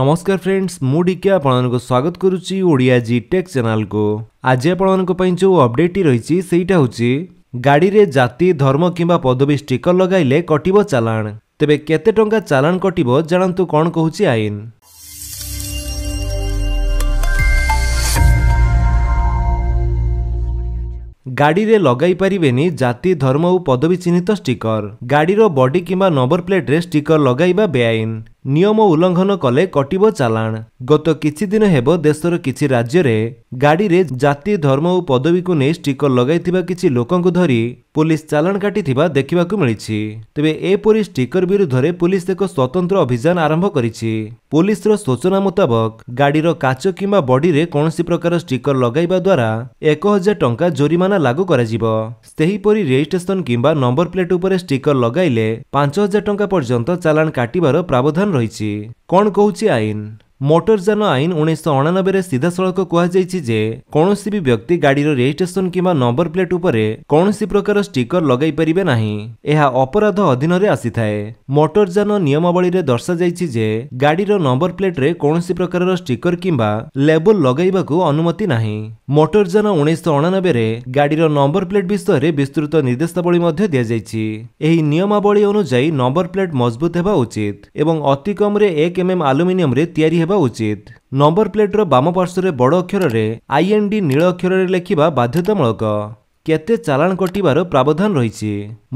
नमस्कार फ्रेंड्स स्वागत फ्रेन्डस् ओडिया जी आपगत गरुडिया को आज आप्रै जो अपडेट रिटाह गाडी जाति धर्म कम्बा पदवी स्टिकर लगाइ कटियो चालाण तेबेर टा चालाण कटो जाँदा कन्चि आइन गाडी लगै पारे नि जाति धर्म उ पदवी चिन्हित स्टिकर गाड़ी गाडर बडी कम्बा नम्बर स्टिकर लगाउँ बेइन ନିୟମ ଉଲ୍ଲଙ୍ଘନ କଲେ କଟିବ ଚାଲାଣ ଗତ କିଛିଦିନ ହେବ ଦେଶର କିଛି ରାଜ୍ୟରେ ଗାଡ଼ିରେ ଜାତି ଧର୍ମ ଓ ପଦବୀକୁ ନେଇ ଷ୍ଟିକର ଲଗାଇଥିବା କିଛି ଲୋକଙ୍କୁ ଧରି ପୁଲିସ ଚାଲାଣ କାଟିଥିବା ଦେଖିବାକୁ ମିଳିଛି ତେବେ ଏପରି ଷ୍ଟିକର ବିରୁଦ୍ଧରେ ପୋଲିସ ଏକ ସ୍ୱତନ୍ତ୍ର ଅଭିଯାନ ଆରମ୍ଭ କରିଛି ପୋଲିସର ସୂଚନା ମୁତାବକ ଗାଡ଼ିର କାଚ କିମ୍ବା ବଡିରେ କୌଣସି ପ୍ରକାର ଷ୍ଟିକର ଲଗାଇବା ଦ୍ୱାରା ଏକ ହଜାର ଟଙ୍କା ଜୋରିମାନା ଲାଗୁ କରାଯିବ ସେହିପରି ରେଜିଷ୍ଟ୍ରେସନ କିମ୍ବା ନମ୍ବର ପ୍ଲେଟ୍ ଉପରେ ଷ୍ଟିକର ଲଗାଇଲେ ପାଞ୍ଚ ହଜାର ଟଙ୍କା ପର୍ଯ୍ୟନ୍ତ ଚାଲାଣ କାଟିବାର ପ୍ରାବଧାନ ରହିଛି କ'ଣ କହୁଛି ଆଇନ ମୋଟରଯାନ ଆଇନ ଉଣେଇଶହ ଅଣାନବେରେ ସିଧାସଳଖ କୁହାଯାଇଛି ଯେ କୌଣସି ବି ବ୍ୟକ୍ତି ଗାଡ଼ିର ରେଜିଷ୍ଟ୍ରେସନ କିମ୍ବା ନମ୍ବର ପ୍ଲେଟ୍ ଉପରେ କୌଣସି ପ୍ରକାର ଷ୍ଟିକର ଲଗାଇ ପାରିବେ ନାହିଁ ଏହା ଅପରାଧ ଅଧୀନରେ ଆସିଥାଏ ମୋଟରଯାନ ନିୟମାବଳୀରେ ଦର୍ଶାଯାଇଛି ଯେ ଗାଡ଼ିର ନମ୍ବର ପ୍ଲେଟ୍ରେ କୌଣସି ପ୍ରକାରର ଷ୍ଟିକର କିମ୍ବା ଲେବଲ୍ ଲଗାଇବାକୁ ଅନୁମତି ନାହିଁ ମୋଟରଯାନ ଉଣେଇଶହ ଅଣାନବେରେ ଗାଡ଼ିର ନମ୍ବର ପ୍ଲେଟ୍ ବିଷୟରେ ବିସ୍ତୃତ ନିର୍ଦ୍ଦେଶାବଳୀ ମଧ୍ୟ ଦିଆଯାଇଛି ଏହି ନିୟମାବଳୀ ଅନୁଯାୟୀ ନମ୍ବର ପ୍ଲେଟ୍ ମଜବୁତ ହେବା ଉଚିତ ଏବଂ ଅତି କମ୍ରେ ଏକ ଏମ୍ଏମ୍ ଆଲୁମିନିୟମରେ ତିଆରି ହେବା ଉଚିତ ନମ୍ବର ପ୍ଲେଟ୍ର ବାମ ପାର୍ଶ୍ୱରେ ବଡ଼ ଅକ୍ଷରରେ ଆଇଏନ୍ଡି ନୀଳ ଅକ୍ଷରରେ ଲେଖିବା ବାଧ୍ୟତାମୂଳକ কেতে চালাণ কটিবার প্রাবধান রয়েছে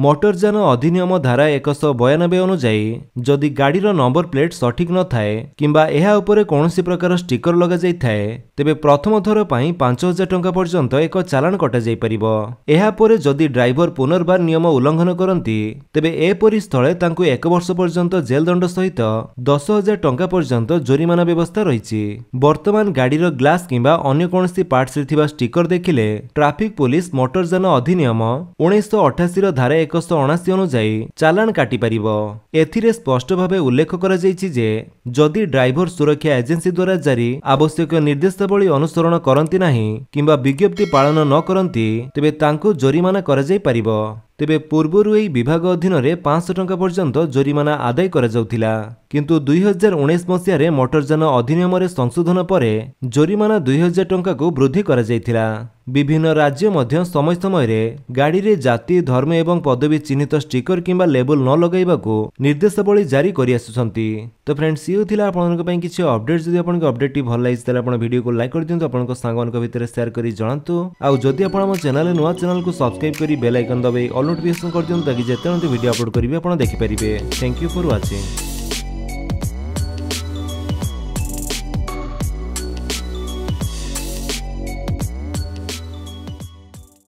মোটরযান অধিনিয়ম ধারা একশো বয়ানবে অনুযায়ী যদি গাড়ির নম্বর প্লেট সঠিক নথায় কিংবা ଏହା ଉପରେ କୌଣସି ପ୍ରକାର ଷ୍ଟିକର ଲଗାଯାଇଥାଏ ତେବେ ପ୍ରଥମ ଥର ପାଇଁ ପାଞ୍ଚ ହଜାର ଟଙ୍କା ପର୍ଯ୍ୟନ୍ତ ଏକ ଚାଲାଣ କଟାଯାଇପାରିବ ଏହାପରେ ଯଦି ଡ୍ରାଇଭର ପୁନର୍ବାର ନିୟମ ଉଲ୍ଲଂଘନ କରନ୍ତି ତେବେ ଏପରି ସ୍ଥଳେ ତାଙ୍କୁ ଏକ ବର୍ଷ ପର୍ଯ୍ୟନ୍ତ ଜେଲ୍ ଦଣ୍ଡ ସହିତ ଦଶ ହଜାର ଟଙ୍କା ପର୍ଯ୍ୟନ୍ତ ଜୋରିମାନା ବ୍ୟବସ୍ଥା ରହିଛି ବର୍ତ୍ତମାନ ଗାଡ଼ିର ଗ୍ଲାସ୍ କିମ୍ବା ଅନ୍ୟ କୌଣସି ପାର୍ଟସରେ ଥିବା ଷ୍ଟିକର ଦେଖିଲେ ଟ୍ରାଫିକ୍ ପୋଲିସ ମୋଟର ଅନ୍ତର୍ଜାନ ଅଧିନିୟମ ଉଣେଇଶହ ଅଠାଅଶୀର ଧାରା ଏକଶହ ଅଣାଅଶୀ ଅନୁଯାୟୀ ଚାଲାଣ କାଟିପାରିବ ଏଥିରେ ସ୍ପଷ୍ଟ ଭାବେ ଉଲ୍ଲେଖ କରାଯାଇଛି ଯେ ଯଦି ଡ୍ରାଇଭର ସୁରକ୍ଷା ଏଜେନ୍ସି ଦ୍ୱାରା ଜାରି ଆବଶ୍ୟକ ନିର୍ଦ୍ଦେଶାବଳୀ ଅନୁସରଣ କରନ୍ତି ନାହିଁ କିମ୍ବା ବିଜ୍ଞପ୍ତି ପାଳନ ନ କରନ୍ତି ତେବେ ତାଙ୍କୁ ଜରିମାନା କରାଯାଇପାରିବ ତେବେ ପୂର୍ବରୁ ଏହି ବିଭାଗ ଅଧୀନରେ ପାଞ୍ଚଶହ ଟଙ୍କା ପର୍ଯ୍ୟନ୍ତ ଜୋରିମାନା ଆଦାୟ କରାଯାଉଥିଲା କିନ୍ତୁ ଦୁଇହଜାର ଉଣେଇଶ ମସିହାରେ ମୋଟରଯାନ ଅଧିନିୟମରେ ସଂଶୋଧନ ପରେ ଜୋରିମାନା ଦୁଇହଜାର ଟଙ୍କାକୁ ବୃଦ୍ଧି କରାଯାଇଥିଲା ବିଭିନ୍ନ ରାଜ୍ୟ ମଧ୍ୟ ସମୟ ସମୟରେ ଗାଡ଼ିରେ ଜାତି ଧର୍ମ ଏବଂ ପଦବୀ ଚିହ୍ନିତ ଷ୍ଟିକର କିମ୍ବା ଲେବୁଲ ନ ଲଗାଇବାକୁ ନିର୍ଦ୍ଦେଶାବଳୀ ଜାରି କରିଆସୁଛନ୍ତି তো ফ্রেন্ডস ইয়ে লা আপনার কিছু অপডেট যদি আপনার অপডেটটি ভাল লাগছে তাহলে আপনার ভিডিওকে লাইক করে দিও আপনার সাংমানক ভিতরে সেয়ার করে জনাতু আদি আপনার আমার চ্যানেলে নয় চ্যানেলকে সবসক্রাইব করে বেল আইকন দবাই অল নোটিফিকেসন করে দিও তাকি যেতে ভিডিও আপলোড করবে আপনার দেখিপারে থ্যাংক ইউ ফর ওয়াচিং